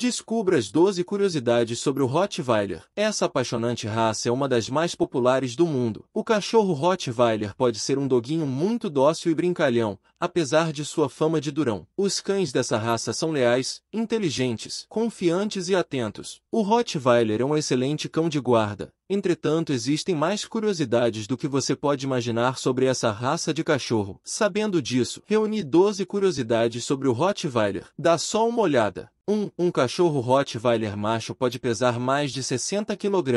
Descubra as 12 curiosidades sobre o Rottweiler. Essa apaixonante raça é uma das mais populares do mundo. O cachorro Rottweiler pode ser um doguinho muito dócil e brincalhão, apesar de sua fama de durão. Os cães dessa raça são leais, inteligentes, confiantes e atentos. O Rottweiler é um excelente cão de guarda. Entretanto, existem mais curiosidades do que você pode imaginar sobre essa raça de cachorro. Sabendo disso, reuni 12 curiosidades sobre o Rottweiler. Dá só uma olhada. 1. Um, um cachorro Rottweiler macho pode pesar mais de 60 kg.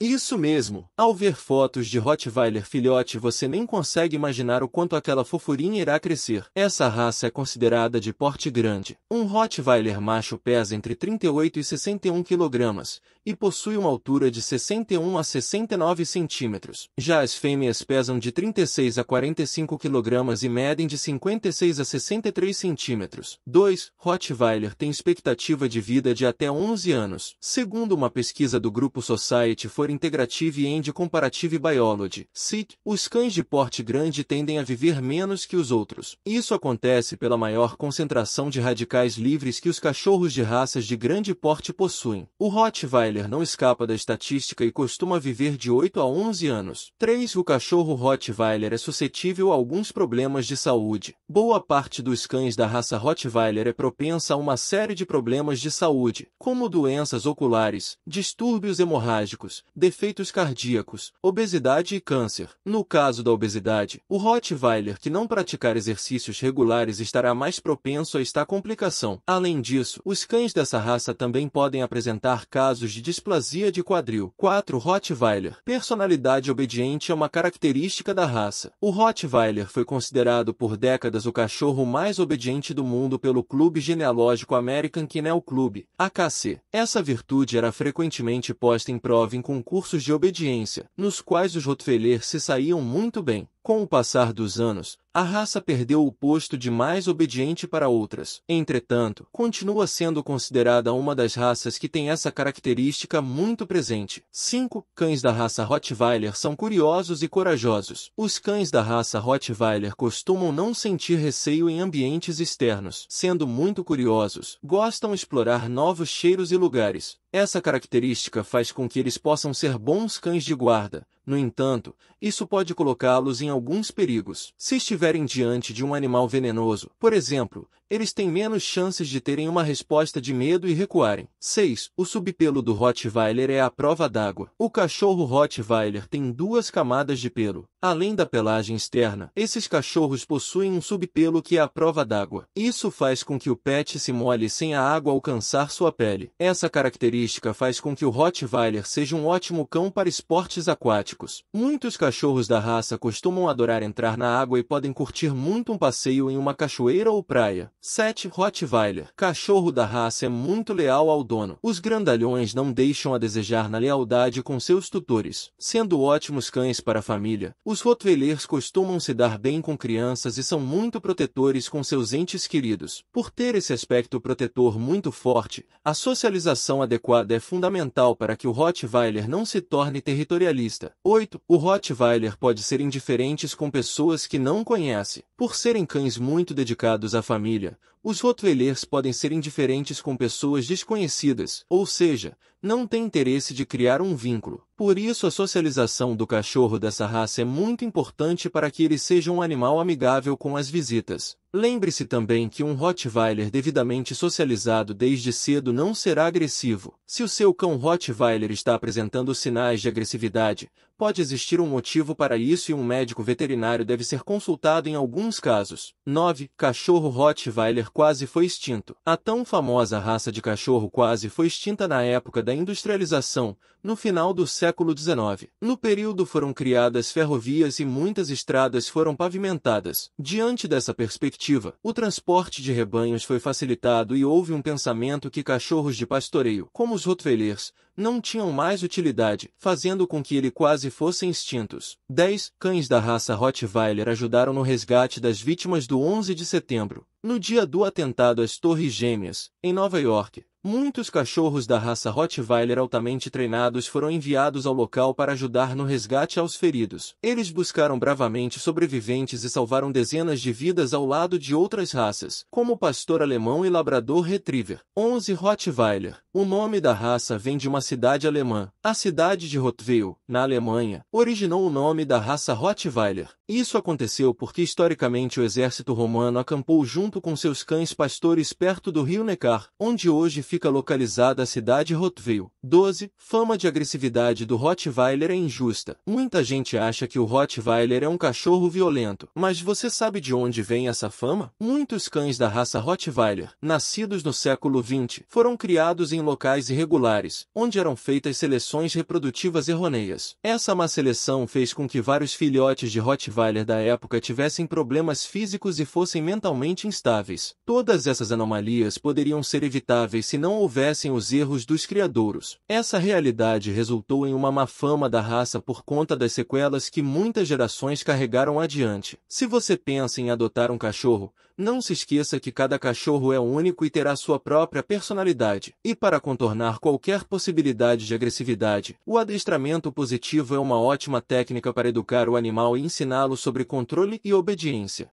Isso mesmo! Ao ver fotos de Rottweiler filhote, você nem consegue imaginar o quanto aquela fofurinha irá crescer crescer. Essa raça é considerada de porte grande. Um Rottweiler macho pesa entre 38 e 61 kg e possui uma altura de 61 a 69 centímetros. Já as fêmeas pesam de 36 a 45 kg e medem de 56 a 63 centímetros. 2. Rottweiler tem expectativa de vida de até 11 anos. Segundo uma pesquisa do grupo Society for Integrative and Comparative Biology, Cit. os cães de porte grande tendem a viver menos que os outros. Isso acontece pela maior concentração de radicais livres que os cachorros de raças de grande porte possuem. O Rottweiler não escapa da estatística e costuma viver de 8 a 11 anos. 3. O cachorro Rottweiler é suscetível a alguns problemas de saúde. Boa parte dos cães da raça Rottweiler é propensa a uma série de problemas de saúde, como doenças oculares, distúrbios hemorrágicos, defeitos cardíacos, obesidade e câncer. No caso da obesidade, o Rottweiler que não praticar exercício exercícios regulares estará mais propenso a esta complicação. Além disso, os cães dessa raça também podem apresentar casos de displasia de quadril. 4. Rottweiler. Personalidade obediente é uma característica da raça. O Rottweiler foi considerado por décadas o cachorro mais obediente do mundo pelo Clube Genealógico American Kennel Club, AKC. Essa virtude era frequentemente posta em prova em concursos de obediência, nos quais os Rottweiler se saíam muito bem. Com o passar dos anos, a raça perdeu o posto de mais obediente para outras. Entretanto, continua sendo considerada uma das raças que tem essa característica muito presente. 5. Cães da raça Rottweiler são curiosos e corajosos. Os cães da raça Rottweiler costumam não sentir receio em ambientes externos, sendo muito curiosos. Gostam explorar novos cheiros e lugares, essa característica faz com que eles possam ser bons cães de guarda. No entanto, isso pode colocá-los em alguns perigos. Se estiverem diante de um animal venenoso, por exemplo, eles têm menos chances de terem uma resposta de medo e recuarem. 6. O subpelo do Rottweiler é a prova d'água. O cachorro Rottweiler tem duas camadas de pelo. Além da pelagem externa, esses cachorros possuem um subpelo que é a prova d'água. Isso faz com que o pet se molhe sem a água alcançar sua pele. Essa característica característica faz com que o Rottweiler seja um ótimo cão para esportes aquáticos. Muitos cachorros da raça costumam adorar entrar na água e podem curtir muito um passeio em uma cachoeira ou praia. 7. Rottweiler Cachorro da raça é muito leal ao dono. Os grandalhões não deixam a desejar na lealdade com seus tutores. Sendo ótimos cães para a família, os Rottweilers costumam se dar bem com crianças e são muito protetores com seus entes queridos. Por ter esse aspecto protetor muito forte, a socialização adequada adequada é fundamental para que o Rottweiler não se torne territorialista. 8. O Rottweiler pode ser indiferentes com pessoas que não conhece. Por serem cães muito dedicados à família, os rottweilers podem ser indiferentes com pessoas desconhecidas, ou seja, não têm interesse de criar um vínculo. Por isso a socialização do cachorro dessa raça é muito importante para que ele seja um animal amigável com as visitas. Lembre-se também que um Rottweiler devidamente socializado desde cedo não será agressivo. Se o seu cão Rottweiler está apresentando sinais de agressividade, pode existir um motivo para isso e um médico veterinário deve ser consultado em alguns casos. 9. Cachorro Rottweiler quase foi extinto. A tão famosa raça de cachorro quase foi extinta na época da industrialização, no final do século XIX. No período foram criadas ferrovias e muitas estradas foram pavimentadas. Diante dessa perspectiva, o transporte de rebanhos foi facilitado e houve um pensamento que cachorros de pastoreio, como os rottweilers, não tinham mais utilidade, fazendo com que ele quase fossem extintos. 10. Cães da raça Rottweiler ajudaram no resgate das vítimas do 11 de setembro, no dia do atentado às Torres Gêmeas, em Nova York. Muitos cachorros da raça Rottweiler altamente treinados foram enviados ao local para ajudar no resgate aos feridos. Eles buscaram bravamente sobreviventes e salvaram dezenas de vidas ao lado de outras raças, como o pastor alemão e labrador retriever. 11 Rottweiler. O nome da raça vem de uma cidade alemã. A cidade de Rottweil, na Alemanha, originou o nome da raça Rottweiler. Isso aconteceu porque historicamente o exército romano acampou junto com seus cães pastores perto do rio Neckar, onde hoje fica localizada a cidade Rothweil. 12. Fama de agressividade do Rottweiler é injusta. Muita gente acha que o Rottweiler é um cachorro violento, mas você sabe de onde vem essa fama? Muitos cães da raça Rottweiler, nascidos no século XX, foram criados em locais irregulares, onde eram feitas seleções reprodutivas erroneias. Essa má seleção fez com que vários filhotes de Rottweiler Rottweiler da época tivessem problemas físicos e fossem mentalmente instáveis. Todas essas anomalias poderiam ser evitáveis se não houvessem os erros dos criadouros. Essa realidade resultou em uma má fama da raça por conta das sequelas que muitas gerações carregaram adiante. Se você pensa em adotar um cachorro, não se esqueça que cada cachorro é único e terá sua própria personalidade. E para contornar qualquer possibilidade de agressividade, o adestramento positivo é uma ótima técnica para educar o animal e ensiná-lo sobre controle e obediência.